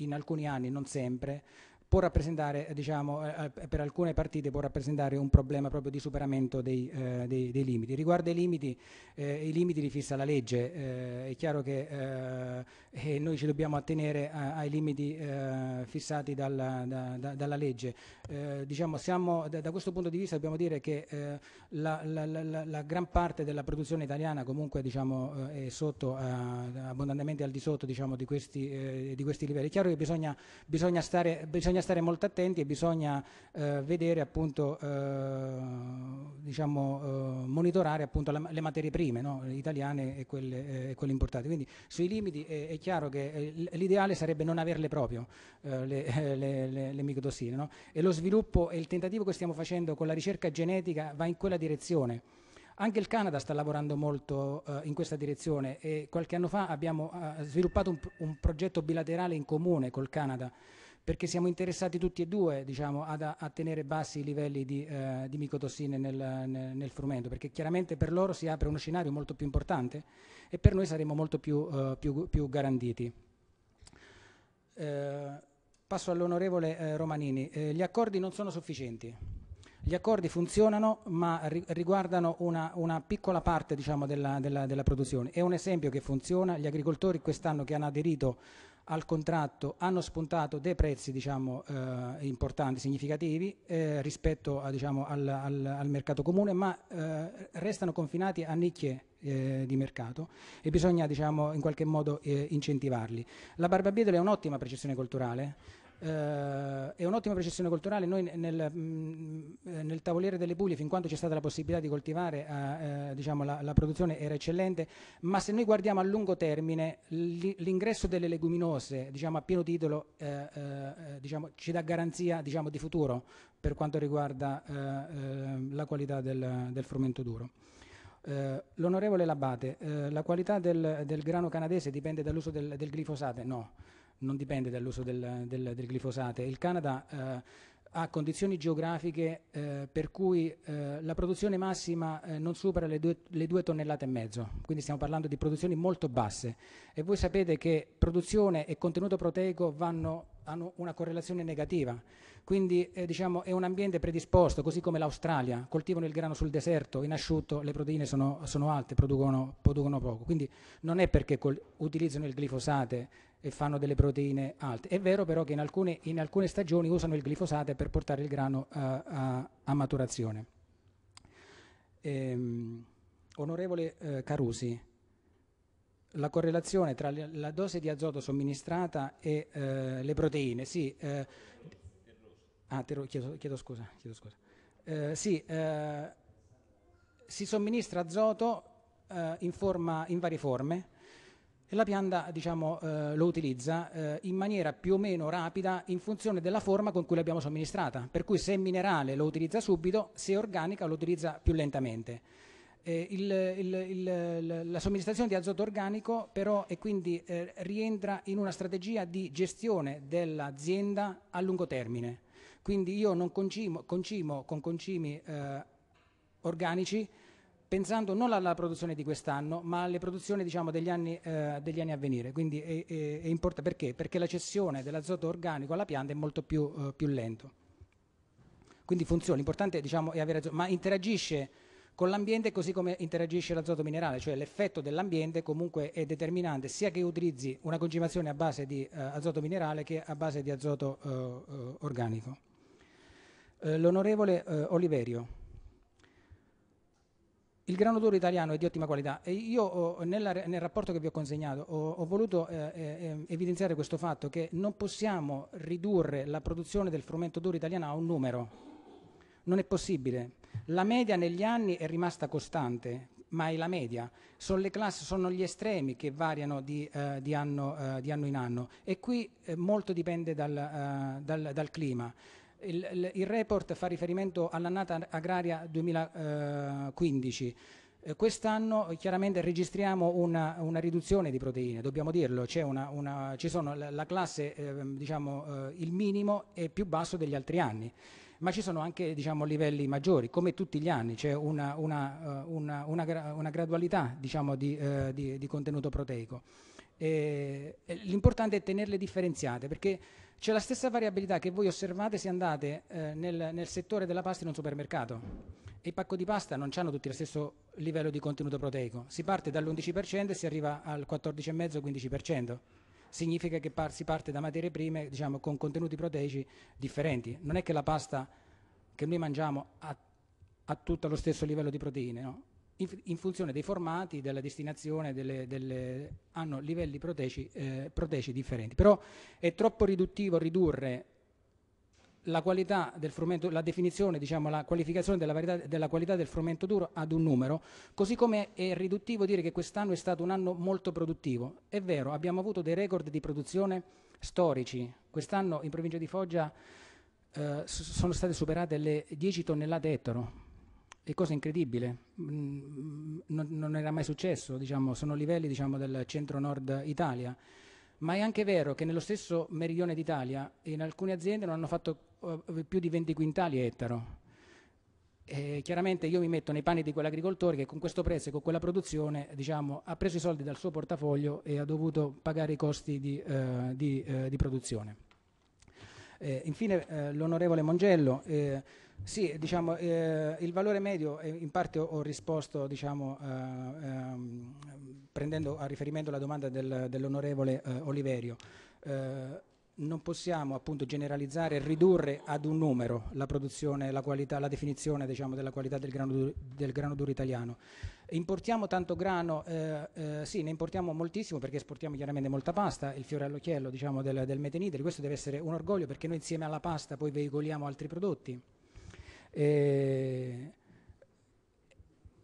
in alcuni anni, non sempre, può rappresentare, eh, diciamo, eh, eh, per alcune partite può rappresentare un problema proprio di superamento dei, eh, dei, dei limiti. Riguardo ai limiti, eh, i limiti li fissa la legge, eh, è chiaro che noi ci dobbiamo attenere a, ai limiti fissati dalla, da, da, dalla legge. Diciamo, siamo, da, da, questo punto di vista dobbiamo dire che la, la, la, la, gran parte della produzione italiana comunque diciamo, è sotto, abbondantemente al di sotto diciamo, di, questi, di questi livelli. È chiaro che bisogna, bisogna stare... Bisogna bisogna stare molto attenti e bisogna eh, vedere appunto, eh, diciamo, eh, monitorare appunto la, le materie prime no? italiane e quelle, eh, quelle, importate. Quindi sui limiti è, è chiaro che eh, l'ideale sarebbe non averle proprio eh, le, le, le, le micotossine no? e lo sviluppo e il tentativo che stiamo facendo con la ricerca genetica va in quella direzione. Anche il Canada sta lavorando molto uh, in questa direzione e qualche anno fa abbiamo uh, sviluppato un, un, progetto bilaterale in comune col Canada perché siamo interessati tutti e due diciamo, ad, a tenere bassi i livelli di, eh, di micotossine nel, nel, nel, frumento, perché chiaramente per loro si apre uno scenario molto più importante e per noi saremo molto più, eh, più, più garantiti. Eh, passo all'onorevole eh, Romanini. Eh, gli accordi non sono sufficienti. Gli accordi funzionano ma riguardano una, una, piccola parte diciamo, della, della, della produzione. È un esempio che funziona. Gli agricoltori quest'anno che hanno aderito al contratto hanno spuntato dei prezzi diciamo, eh, importanti, significativi eh, rispetto a, diciamo, al, al, al, mercato comune, ma eh, restano confinati a nicchie eh, di mercato e bisogna diciamo, in qualche modo eh, incentivarli. La barbabietola è un'ottima precisazione culturale, eh, è un'ottima precisione culturale. Noi nel, mh, mm, eh, nel, tavoliere delle Puglie, fin quando c'è stata la possibilità di coltivare, eh, eh, diciamo, la, la, produzione era eccellente, ma se noi guardiamo a lungo termine, l'ingresso delle leguminose diciamo, a pieno titolo eh, eh, diciamo, ci dà garanzia diciamo, di futuro per quanto riguarda la qualità del, del frumento duro. Eh, l'onorevole Labate, eh, la qualità del, del, grano canadese dipende dall'uso del, del glifosato? No non dipende dall'uso del, del, del, glifosato. Il Canada eh, ha condizioni geografiche eh, per cui eh, la produzione massima eh, non supera le due, le due, tonnellate e mezzo, quindi stiamo parlando di produzioni molto basse e voi sapete che produzione e contenuto proteico vanno hanno una correlazione negativa, quindi eh, diciamo, è un ambiente predisposto, così come l'Australia, coltivano il grano sul deserto, in asciutto le proteine sono, sono alte, producono, producono, poco, quindi non è perché col- utilizzano il glifosate e fanno delle proteine alte, è vero però che in alcune, in alcune stagioni usano il glifosate per portare il grano a, a, a maturazione. Ehm, onorevole eh, Carusi, la correlazione tra la dose di azoto somministrata e eh, le proteine. Sì, eh, ah, te, chiedo, chiedo, scusa. Chiedo scusa. Eh, sì, eh, si somministra azoto eh, in, forma, in, varie forme e la pianta diciamo, eh, lo utilizza in maniera più o meno rapida in funzione della forma con cui l'abbiamo somministrata. Per cui se è minerale lo utilizza subito, se è organica lo utilizza più lentamente eh, il, il, il, la somministrazione di azoto organico però e quindi eh, rientra in una strategia di gestione dell'azienda a lungo termine. Quindi io non concimo, concimo con concimi eh, organici pensando non alla produzione di quest'anno, ma alle produzioni diciamo, degli, anni, eh, degli, anni, a venire. Quindi è, è, è importa, perché? Perché la cessione dell'azoto organico alla pianta è molto più, eh, più lento. Quindi funziona, l'importante diciamo, è avere azoto, ma interagisce con l'ambiente così come interagisce l'azoto minerale, cioè l'effetto dell'ambiente comunque è determinante sia che utilizzi una concimazione a base di eh, azoto minerale che a base di azoto eh, eh organico. Eh, l'onorevole eh, Oliverio. Il grano duro italiano è di ottima qualità e io oh, nella, nel rapporto che vi ho consegnato ho, ho voluto eh, evidenziare questo fatto che non possiamo ridurre la produzione del frumento duro italiano a un numero, non è possibile. La media negli anni è rimasta costante, ma è la media. Sono le classi, sono gli estremi che variano di, eh, di, anno, eh, di anno, in anno e qui eh, molto dipende dal, eh, dal, dal clima. Il, il, il, report fa riferimento all'annata agraria 2015. Eh, eh, quest'anno chiaramente registriamo una, una, riduzione di proteine, dobbiamo dirlo, una, una, ci sono la, la classe, ehm, diciamo, il minimo è più basso degli altri anni ma ci sono anche diciamo, livelli maggiori, come tutti gli anni c'è una, una, eh, una, una gradualità diciamo, di, eh, di, di, contenuto proteico. l'importante è tenerle differenziate perché c'è la stessa variabilità che voi osservate se andate eh, nel, nel, settore della pasta in un supermercato. E i pacco di pasta non hanno tutti lo stesso livello di contenuto proteico. Si parte dall'11% e si arriva al 14,5-15% significa che par si parte da materie prime diciamo, con contenuti proteici differenti. Non è che la pasta che noi mangiamo ha, ha tutta lo stesso livello di proteine, no? in, in, funzione dei formati, della destinazione, delle, delle, hanno livelli proteici, eh, proteici differenti. Però è troppo riduttivo ridurre la, frumento, la definizione, diciamo, la qualificazione della, varietà, della, qualità del frumento duro ad un numero, così come è riduttivo dire che quest'anno è stato un anno molto produttivo. È vero, abbiamo avuto dei record di produzione storici. Quest'anno in provincia di Foggia eh, sono state superate le 10 tonnellate ettaro. È cosa incredibile, mm, non, non, era mai successo, diciamo, sono livelli diciamo, del centro-nord Italia ma è anche vero che nello stesso meridione d'Italia in alcune aziende non hanno fatto eh, più di 20 quintali ettaro. E chiaramente io mi metto nei panni di quell'agricoltore che con questo prezzo e con quella produzione diciamo, ha preso i soldi dal suo portafoglio e ha dovuto pagare i costi di, eh, di, eh, di produzione. Eh, infine eh, l'onorevole Mongello, eh, sì, diciamo, il valore medio in parte ho, ho risposto diciamo, ehm, prendendo a riferimento la domanda del, dell'onorevole Oliverio non possiamo appunto generalizzare e ridurre ad un numero la produzione, la qualità, la definizione diciamo, della qualità del grano, duro, del grano, duro italiano. Importiamo tanto grano, eh, eh, sì, ne importiamo moltissimo perché esportiamo chiaramente molta pasta, il fiore all'occhiello diciamo, del, del made in Italy, questo deve essere un orgoglio perché noi insieme alla pasta poi veicoliamo altri prodotti. Eh,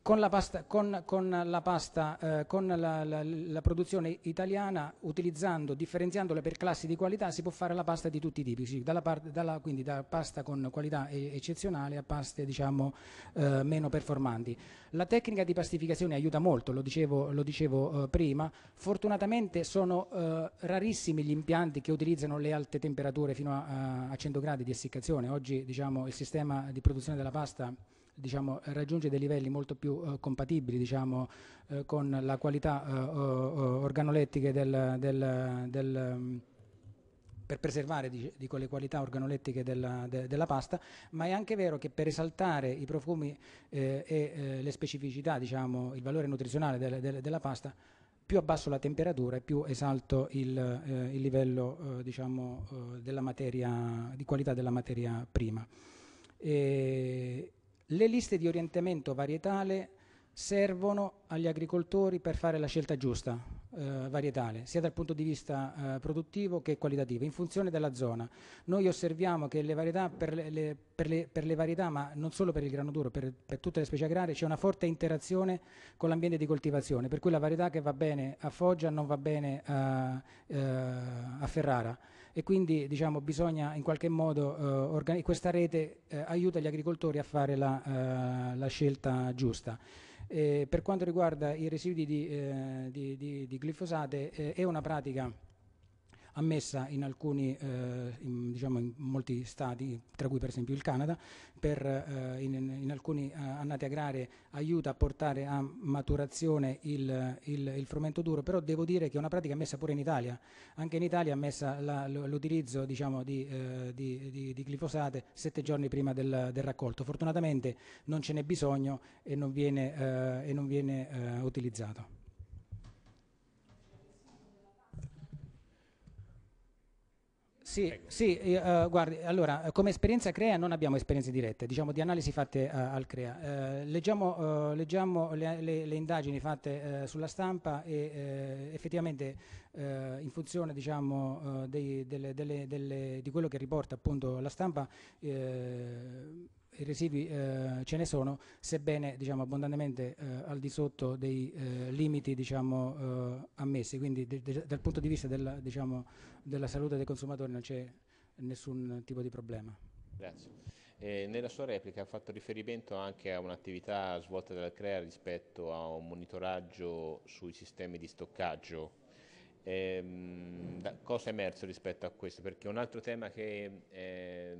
con la pasta, con, con la, pasta eh, con la, la, la, produzione italiana, utilizzando, differenziandola per classi di qualità, si può fare la pasta di tutti i tipi, dalla part, dalla, quindi da pasta con qualità eccezionale a paste diciamo, eh, meno performanti. La tecnica di pastificazione aiuta molto, lo dicevo, lo dicevo eh, prima. Fortunatamente sono eh, rarissimi gli impianti che utilizzano le alte temperature fino a, a 100 gradi di essiccazione. Oggi diciamo, il sistema di produzione della pasta è diciamo, raggiunge dei livelli molto più eh, compatibili diciamo, eh, con la qualità eh, organolettiche del, del, del, mm, per preservare dic dico, qualità organolettiche della, de, della, pasta, ma è anche vero che per esaltare i profumi eh, e eh, le specificità, diciamo, il valore nutrizionale del, della pasta, più abbasso la temperatura e più esalto il, eh, il livello diciamo, materia, di qualità della materia prima. E le liste di orientamento varietale servono agli agricoltori per fare la scelta giusta eh, varietale, sia dal punto di vista eh, produttivo che qualitativo, in funzione della zona. Noi osserviamo che le varietà, per, le, le, per le, per le varietà, ma non solo per il grano duro, per, per tutte le specie agrarie, c'è una forte interazione con l'ambiente di coltivazione, per cui la varietà che va bene a Foggia non va bene a, eh, a Ferrara e quindi diciamo, bisogna in qualche modo, eh, questa rete eh, aiuta gli agricoltori a fare la, eh, la scelta giusta. Eh, per quanto riguarda i residui di, eh, di, di, di glifosato, è una pratica ammessa in alcuni, eh, in, diciamo in molti stati, tra cui per esempio il Canada, per, eh, in, in, alcune eh, annate agrarie aiuta a portare a maturazione il, il, il, frumento duro, però devo dire che è una pratica ammessa pure in Italia, anche in Italia è ammessa l'utilizzo diciamo, di, eh, di, di, di, glifosate sette giorni prima del, del, raccolto, fortunatamente non ce n'è bisogno e non viene, eh, e non viene eh, utilizzato. Sì, sì eh, guardi, allora, eh, come esperienza CREA non abbiamo esperienze dirette, diciamo di analisi fatte eh, al CREA. Eh, leggiamo, eh, leggiamo le, le, le, indagini fatte sulla stampa e effettivamente in funzione diciamo, dei, delle, delle, delle, di quello che riporta appunto la stampa i residui eh, ce ne sono, sebbene diciamo, abbondantemente eh, al di sotto dei eh, limiti diciamo, eh, ammessi, quindi de de dal punto di vista della, diciamo, della salute dei consumatori non c'è nessun tipo di problema. Grazie. Eh, nella sua replica ha fatto riferimento anche a un'attività svolta dal CREA rispetto a un monitoraggio sui sistemi di stoccaggio. Eh, cosa è emerso rispetto a questo? Perché un altro tema che eh,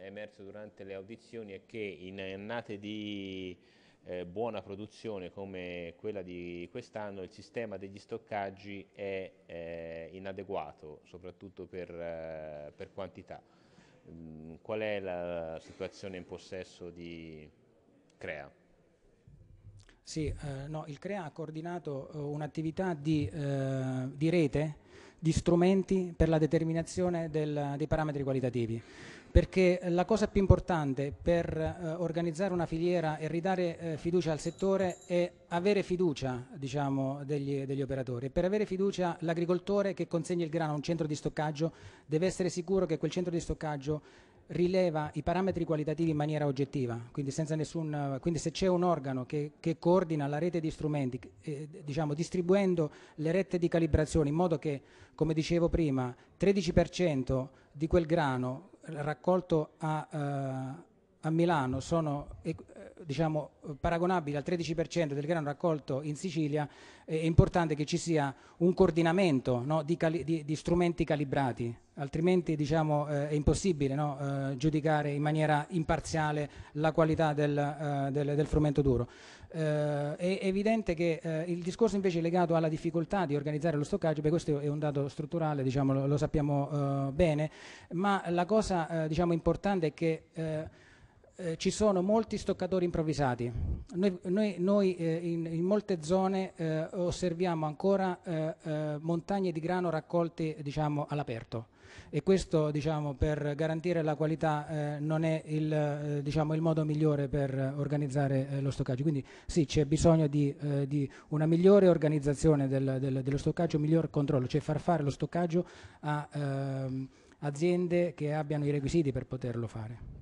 è emerso durante le audizioni è che in annate di eh, buona produzione come quella di quest'anno il sistema degli stoccaggi è eh, inadeguato, soprattutto per, eh, per quantità. Mm, qual è la situazione in possesso di CREA? Sì, eh, no, il CREA ha coordinato eh, un'attività di, eh, di, rete di strumenti per la determinazione del, dei parametri qualitativi, perché la cosa più importante per eh, organizzare una filiera e ridare eh, fiducia al settore è avere fiducia diciamo, degli, degli operatori. Per avere fiducia l'agricoltore che consegna il grano a un centro di stoccaggio deve essere sicuro che quel centro di stoccaggio rileva i parametri qualitativi in maniera oggettiva, quindi, nessun, quindi se c'è un organo che, che, coordina la rete di strumenti, eh, diciamo, distribuendo le rette di calibrazione in modo che, come dicevo prima, 13% di quel grano raccolto a, eh, a Milano sono eh, diciamo, paragonabili al 13% del grano raccolto in Sicilia, eh, è importante che ci sia un coordinamento no, di, cali- di, di, strumenti calibrati, altrimenti diciamo, eh, è impossibile no, eh, giudicare in maniera imparziale la qualità del, eh, del, del frumento duro. è evidente che il discorso invece legato alla difficoltà di organizzare lo stoccaggio, beh, questo è un dato strutturale, diciamo, lo, lo, sappiamo bene, ma la cosa diciamo, importante è che eh, ci sono molti stoccatori improvvisati. Noi, noi, noi eh, in, in, molte zone eh, osserviamo ancora eh, eh, montagne di grano raccolte diciamo, all'aperto e questo diciamo, per garantire la qualità eh, non è il, diciamo, il, modo migliore per organizzare lo stoccaggio. Quindi sì, c'è bisogno di, di, una migliore organizzazione del, del, dello stoccaggio, miglior controllo, cioè far fare lo stoccaggio a ehm, aziende che abbiano i requisiti per poterlo fare.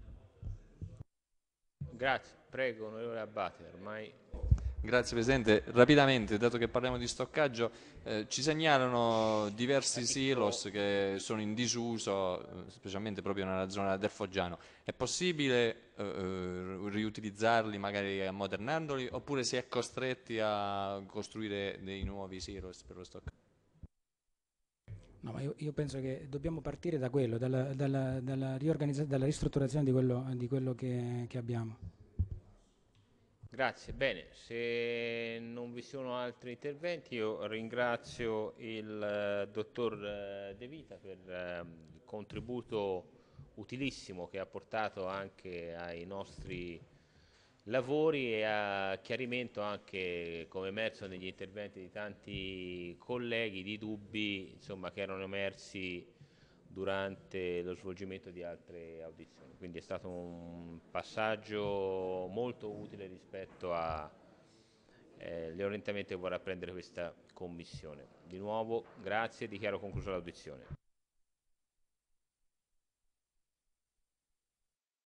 Grazie, prego onorevole Abbate, ormai... Grazie Presidente, rapidamente dato che parliamo di stoccaggio eh, ci segnalano diversi silos che sono in disuso eh, specialmente proprio nella zona del Foggiano, è possibile eh, eh riutilizzarli magari ammodernandoli oppure si è costretti a costruire dei nuovi silos per lo stoccaggio? No, ma io, io, penso che dobbiamo partire da quello, dalla, dalla, dalla, dalla ristrutturazione di quello, di quello che, che, abbiamo. Grazie, bene, se non vi sono altri interventi io ringrazio il uh, dottor eh, De Vita per uh, il contributo utilissimo che ha portato anche ai nostri lavori e a chiarimento anche come emerso negli interventi di tanti colleghi di dubbi insomma, che erano emersi durante lo svolgimento di altre audizioni. Quindi è stato un passaggio molto utile rispetto agli eh, orientamenti che vorrà prendere questa Commissione. Di nuovo grazie e dichiaro conclusa l'audizione.